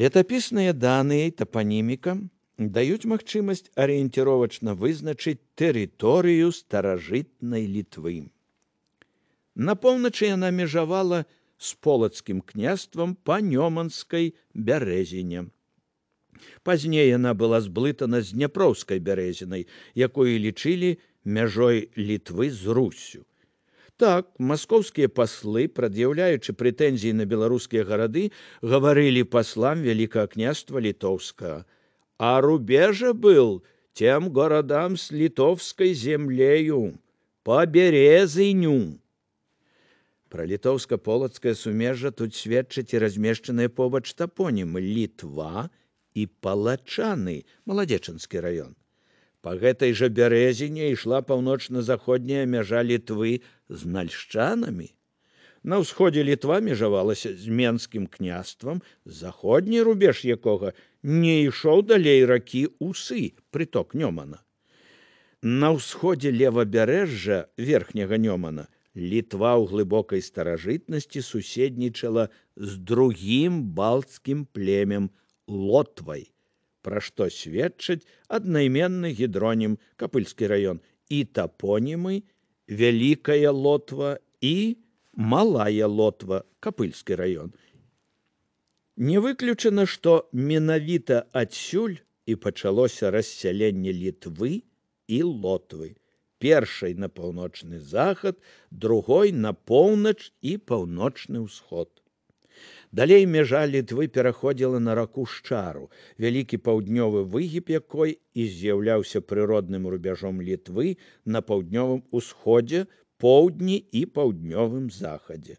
Летапісныя даныя тапаніміка даюць магчымасць арыенціровачна вызначыць тэрыторыю старажытнай літвы. На поўначы яна межавала з полацкім княствам па нёманскай бярэзіне. Пазней яна была зблытана з дняпроўскай бярэзінай, якой лічылі мяжой літвы з руссю. Так, маскоўскія паслы, прад'яўляючы прэтэнзіі на беларускія гарады, гаварылі паслам вялікае княства літоўска. А рубежа быў тем гарадам з літовскай землею, па березыню. Пра літоўска-полацкае сумежжа тут сведчыць і размешчаныя побач тапонімы літва і палачаны маладзечынскі раён. Па гэтай жа бярэзіне ішла паўночна-заходняя мяжа літвы, з нальшчанамі. На ўсходзе літва межавалася з менскім княствам, заходні рубеж якога не ішоў далей ракі усы прыток нёмана. На ўсходзе левабярэжжа верхняга нёмана літва ў глыбокай старажытнасці суседнічала з другім балцкім племем лотвай пра што сведчаць аднайменны гідронім капыльскі раён і тапонімы вялікая лотва і малая лотва капыльскі раён. Не выключана, што менавіта адсюль і пачалося рассяленне літвы і лотвы, першай на паўночны захад, другой на поўнач і паўночны ўсход. Далей мяжа літвы пераходзіла на раку шчару, вялікі паўднёвы выгіб якой і з'яўляўся прыродным рубяжом літвы на паўднёвым усходзе, поўдні і паўднёвым захадзе.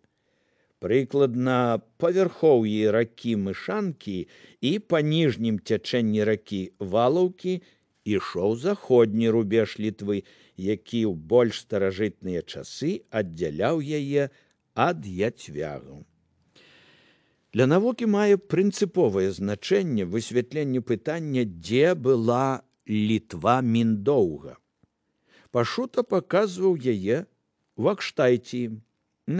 Прыкладна павярхоўі ракі мышанкі і па ніжнім цячэнні ракі валаўкі ішоў заходні рубеж літвы, які ў больш старажытныя часы аддзяляў яе ад яцвягу. Для навукі мае прынцыповае значэнне высвятленню пытання, дзе была літва міндоўга. Пашута паказваў яе вакштайці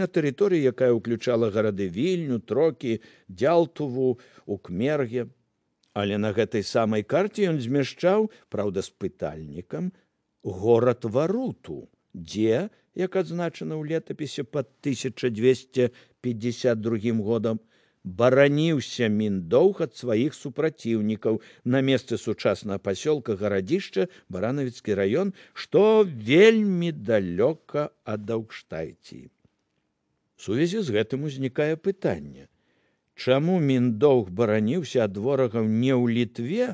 на тэрыторыі, якая ўключала гарады вільню, трокі, дзялтуву, укмерге. Але на гэтай самай карце ён змяшчаў праўда з пытальнікам горад варуту, дзе, як адзначана ў летапісе пад 1252 годам, бараніўся міндоўг ад сваіх супраціўнікаў на месцы сучаснага пасёлка гарадзішча баранавіцкі раён што вельмі далёка ад даўштайці сувязі з гэтым узнікае пытанне чаму міндоўг бараніўся ад ворагаў не ў літве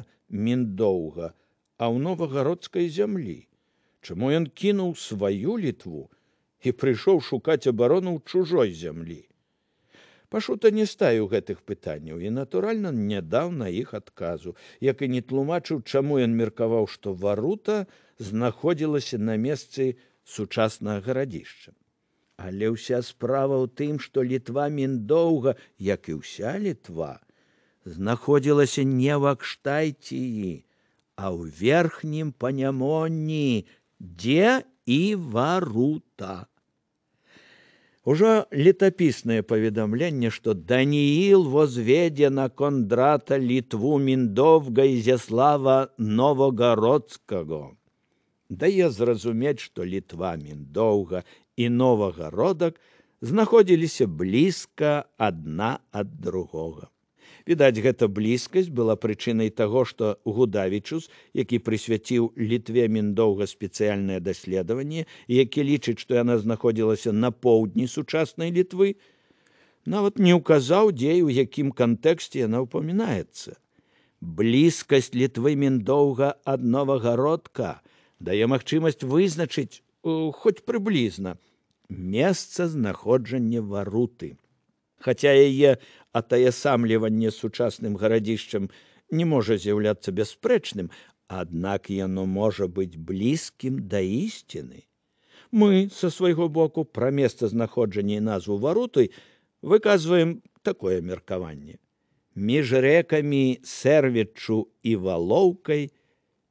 міндоўга а ў новагародскай зямлі чаму ён кінуў сваю літву і прыйшоў шукаць абарону ў чужой зямлі пашута не стаю гэтых пытанняў і натуральна не даў на іх адказу як і не тлумачыў чаму ён меркаваў што варута знаходзілася на месцы сучаснага гарадзішча але ўся справа ў тым што літва міндоўга як і ўся літва знаходзілася не в акштайціі а ў верхнім панямоні дзе і варута Уже летописное поведомление, что Даниил возведе на Кондрата Литву Міндовга Ізяслава Новогородского. да я зразуметь, что Литва Миндовга и Новогородок знаходзіліся близко одна от другого. Відаць, гэта блізкасць была прычынай таго, што Гудавічус, які прысвяціў літве міндоўга спецыяльнае даследаванне, які лічыць, што яна знаходзілася на поўдні сучаснай літвы, нават не ўказаў дзей, у якім кантэксце яна ўпамінаецца. Блізкасць літвы міндоўга ад новагародка дае магчымасць вызначыць хоць прыблізна месца знаходжання варутым хаця яе атаясамліванне сучасным гарадзішчам не можа з'яўляцца бясспрэчным, аднак яно можа быць блізкім да ісціны. Мы са свайго боку пра месца знаходжання і назву варуты выказваем такое меркаванне. Між рэкамі сэрвічу і валоўкай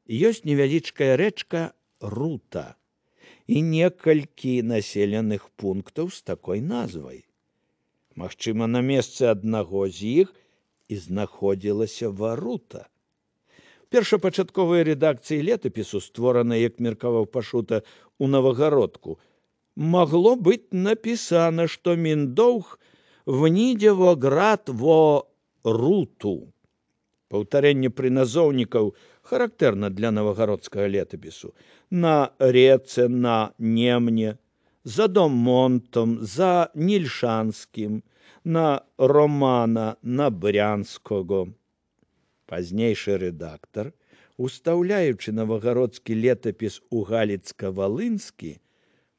ёсць невялічкая рэчка рута і некалькі населеных пунктаў з такой назвай. Магчыма, на месцы аднаго з іх і знаходзілася варута. Першапачатковыя рэдакцыі летапісу, створана, як меркаваў пашута у навагародку, магло быць напісана, што міндоўх внідзе во град во руту. Паўтарэнне прыназоўнікаў характэрна для навагародскага летапісу, на рэцэ, на немне, за дом монтом, за нільшанскім, на Романа Набрянскаго. Пазнейшы рэдактар, устаўляючы навагародскі летапіс у галіцка-валынскі,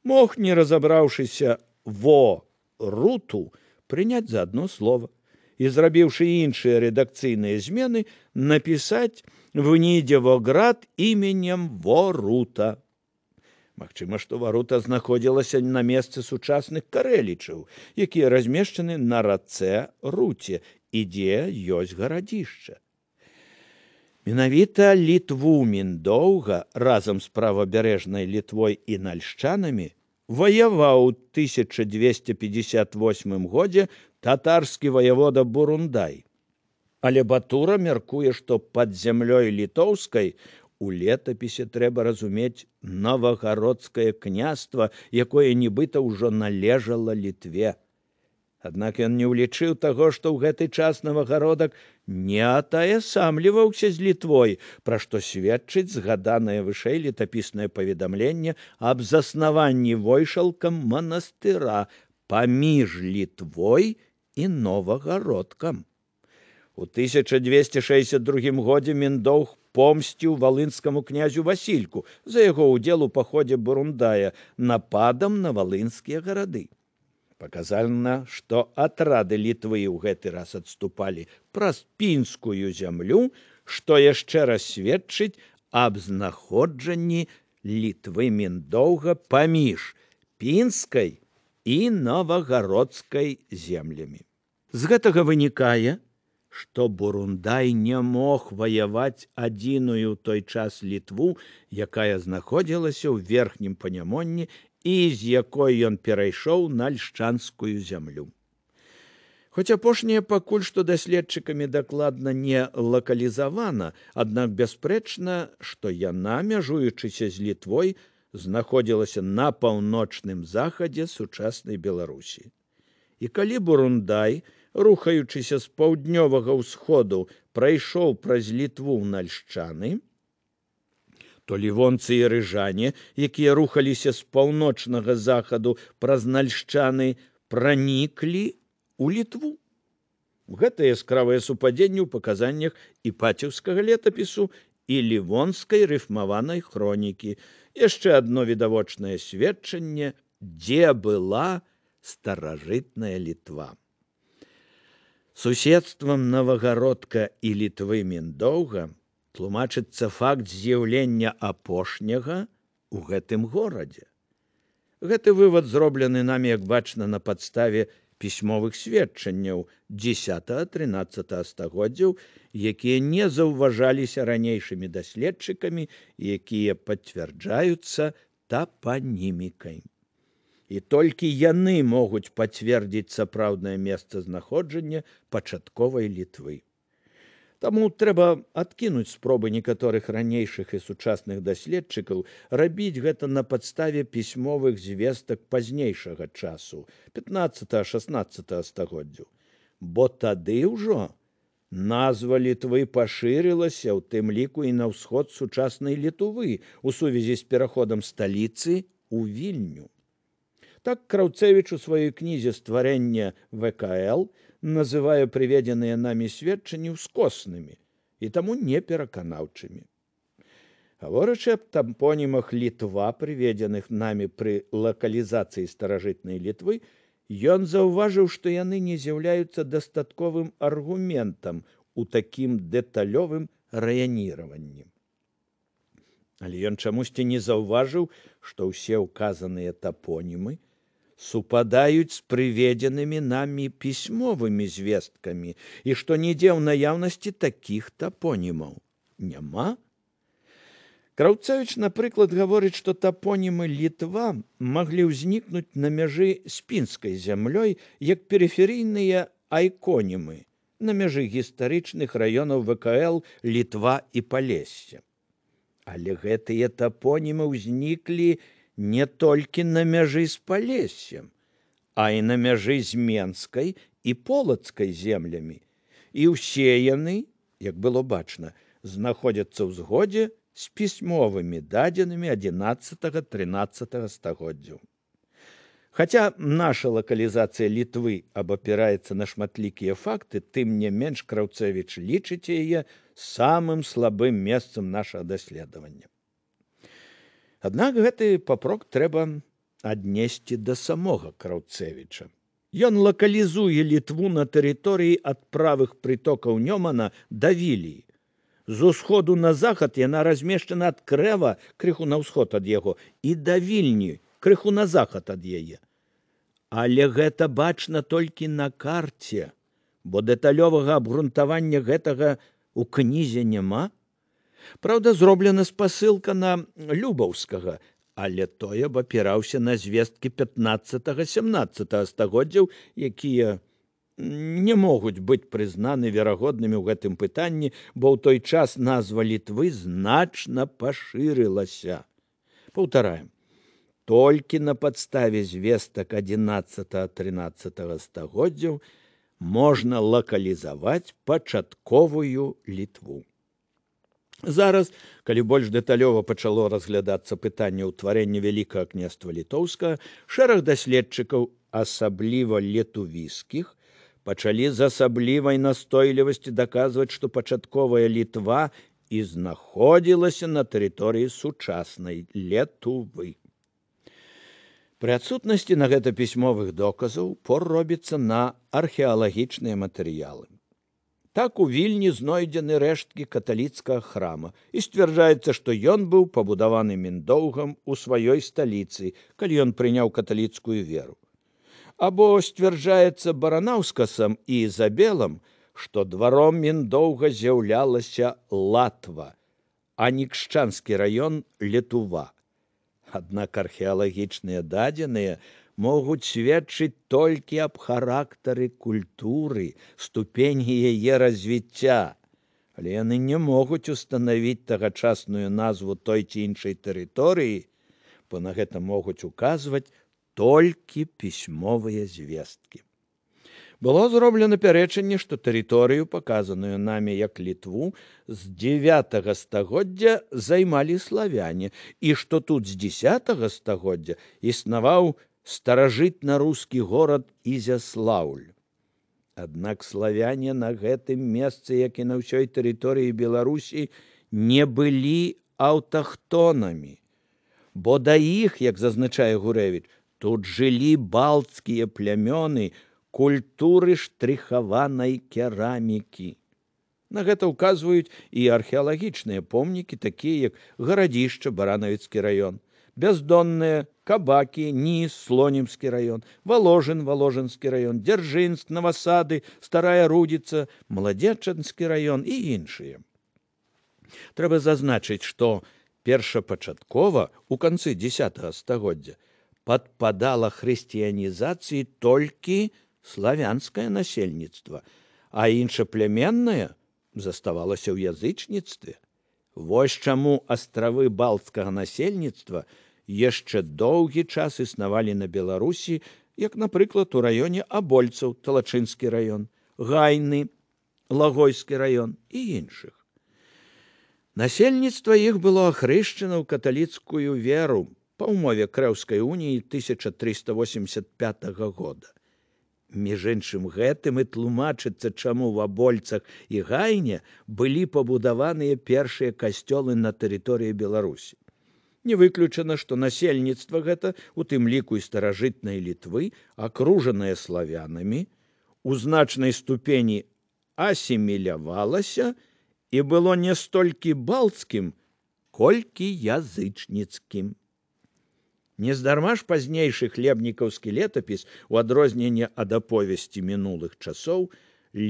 мог, не разабраўшыся во руту прыняць за адно слово і зрабіўшы іншыя рэдакцыйныя змены, напісаць внідзе воград іменем ворута. Магчыма, што варота знаходзілася на месцы сучасных карэлічаў, якія размешчаны на рацэ руце і дзе ёсць гарадзішча. Менавіта літву міндоўга разам з правабярэжнай літвой і нальшчанамі ваяваў у 1258 годзе татарскі ваявода бурундай. Але батура мяркуе, што пад зямлёй літоўскай у летапісе трэба разумець новагародскае княства, якое нібыта ўжо належала літве. Аднак ён не ўлічыў таго, што ў гэты час новагародак не атаясамліваўся з літвой, пра што сведчыць згаданае вышэй летапіснае паведамленне аб заснаванні войшалкам манастыра паміж літвой і новагародкам. У 1262 годзе міндоўг помстив Волинському князю Васильку за його удел у поході Бурундая нападом на Волинські городи. Показально, що отради Літви у гэтий раз відступали праз Пінську землю, що ще раз свідчить об знаходженні Літви Міндовга поміж Пінською і Новогородською землями. З гэтага вынікає, што бурундай не мог ваяваць адзіную ў той час літву, якая знаходзілася ў верхнім панямонні і з якой ён перайшоў на льшчанскую зямлю. Хоць апошняе пакуль што даследчыкамі дакладна не лакалізавана, аднак бясспрэчна, што яна, мяжуючыся з літвой, знаходзілася на паўночным захадзе сучаснай Беларусі. І калі бурундай, рухаючыся з паўднёвага ўсходу, прайшоў праз літву нальшчаны. То лівонцы і рыжане, якія рухаліся з паўночнага захаду праз нальшчаны, праніклі у літву. Гэта яскравае супадзенне ў паказаннях і пацеўскага летапісу і лівонскай рыфмаванай хронікі. яшчэ адно відавочнае сведчанне, дзе была старажытная літва. Суседствам Навагародка і літвы Мндоўга тлумачыцца факт з'яўлення апошняга у гэтым горадзе. Гэты вывад зроблены намі, як бачна на падставе пісьмовых сведчанняў 10-13 стагоддзяў, якія не заўважаліся ранейшымі даследчыкамі, якія пацвярджаюцца тапанімікамі і толькі яны могуць пацвердзіць сапраўднае месцазнаходжання пачатковай літвы. Таму трэба адкінуць спробы некаторых ранейшых і сучасных даследчыкаў рабіць гэта на падставе пісьмовых звестак пазнейшага часу 15-16 стагоддзю. Бо тады ўжо назва літвы пашырылася ў тым ліку і на ўсход сучаснай літувы у сувязі з пераходам сталіцы у вільню. Так Краўцевіч у сваёй кнізе стварэння ВКЛ называе прыведзеныя намі сведчанні ўскоснымі і таму непераканаўчымі. Гаворачы аб тампонімах літва, прыведзеных намі пры лакалізацыі старажытнай літвы, ён заўважыў, што яны не з'яўляюцца дастатковым аргументам у такім дэталёвым раяніраванні. Але ён чамусьці не заўважыў, што ўсе указаныя тапонімы, супадаюць з прыведзенымі намі пісьмовымі звесткамі і што нідзе ў наяўнасці такіх тапонімаў няма краўцаюч напрыклад гаворыць што тапонімы літва маглі ўзнікнуць на мяжы спінскай зямлёй як перыферыйныя айконімы на мяжы гістарычных раёнаў вКл літва і палесся але гэтыя тапонімы ўзніклі не не толькі на мяжы з палесем, а і на мяжы з менскай і полацкай землямі. І ўсе яны, як было бачна, знаходзяцца ў згодзе з пісьмовымі дадзенымі 11-13 стагоддзяў. Хаця наша лакалізацыя літвы абапіраецца на шматлікія факты, тым не менш краўцэві лічыць яе самым слабым месцам нашага даследавання. Аднак гэты папрок трэба аднесці да самога краўцэвіча. Ён лакалізуе літву на тэрыторыі ад правых прытокаў Нёмана да вілій. З усходу на захад яна размешчана ад крэва крыху на ўсход ад яго і да вільні крыху на захад ад яе. Але гэта бачна толькі на карце, бо дэталёвага абгрунтавання гэтага ў кнізе няма, Праўда, зроблена спасылка на любаўскага, але той абапіраўся на звесткі 15-17 стагоддзяў, якія не могуць быць прызнаны верагоднымі ў гэтым пытанні, бо ў той час назва літвы значна пашырылася. Паўтараем. Толькі на падставе звестак 11-13 стагоддзяў можна лакалізаваць пачатковую літву. Зараз, калі больш дэталёва пачало разглядацца пытанне ўтварэння вялікага княства літоўска, шэраг даследчыкаў, асабліва летувіскіх, пачалі з асаблівай настойлівасці даказваць, што пачатковая літва і знаходзілася на тэрыторыі сучаснай летувы. Пры адсутнасці на гэта пісьмовых доказаў пор робіцца на археалагічныя матэрыялы. Так у вільні знойдзены рэшткі каталіцкага храма і сцвярджаецца, што ён быў пабудаваны міндоўгам у сваёй сталіцы, калі ён прыняў каталіцкую веру. Або сцвярджаецца баранаўскасам і Ізабелам, што дваром міндоўга з'яўлялася Латва, а нікшчанскі раён летува. Аднак археалагічныя дадзеныя, могуць сведчыць толькі аб характары культуры, ступені яе развіцця. Але яны не могуць устанавіць тагачасную назву той ці іншай тэрыторыі, бо на гэта могуць указваць толькі пісьмовыя звесткі. Было зроблена пярэчанне, што тэрыторыю, паказаную намі як літву, з 9 стагоддзя займалі славяне, і што тут з 10 стагоддзя існаваў старажытна-рускі горад Ізяслаўль. Аднак славяне на гэтым месцы, як і на ўсёй тэрыторыі Беларусі, не былі аўтахтонамі. Бо да іх, як зазначае Гурэвіч, тут жылі балцкія плямёны культуры штрыхаванай керамікі. На гэта ўказваюць і археалагічныя помнікі, такія як гарадзішча, баранавіцкі раёнён. Бездонные, Кабаки, Низ, Слонимский район, Воложин, Воложинский район, Держинск, Новосады, Старая Рудица, Младеченский район и иншие. Трэба зазначыць, што першапачаткова у канцы десятого стагоддзя падпадала хрысціянізацыі толькі славянскае насельніцтва, а іншаплямнае заставалася ў язычніцтве. Вось чаму астравы балцкага насельніцтва яшчэ доўгі час існавалі на Беларусі, як, напрыклад, у раёне абольцаў талачынскі раён, гайны, лагойскі раён і іншых. Насельніцтва іх было ахрышчана ў каталіцкую веру па ўмове крэўскай уніі 1385 года між іншым гэтым і тлумачыцца чаму в абольцах і гайне былі пабудаваныя першыя касцёлы на тэрыторыі беларусі не выключана што насельніцтва гэта у тым ліку і старажытнай літвы акружаная славянамі у значнай ступені асімілявалася і было не столькі балцкім колькі язычніцкім Нездарма ж пазнейшы хлебнікаўскі летапіс у адрозненне ад аповесці мінулых часоў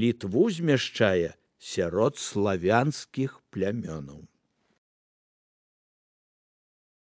літву змяшчае сярод славянскіх плямёнаў.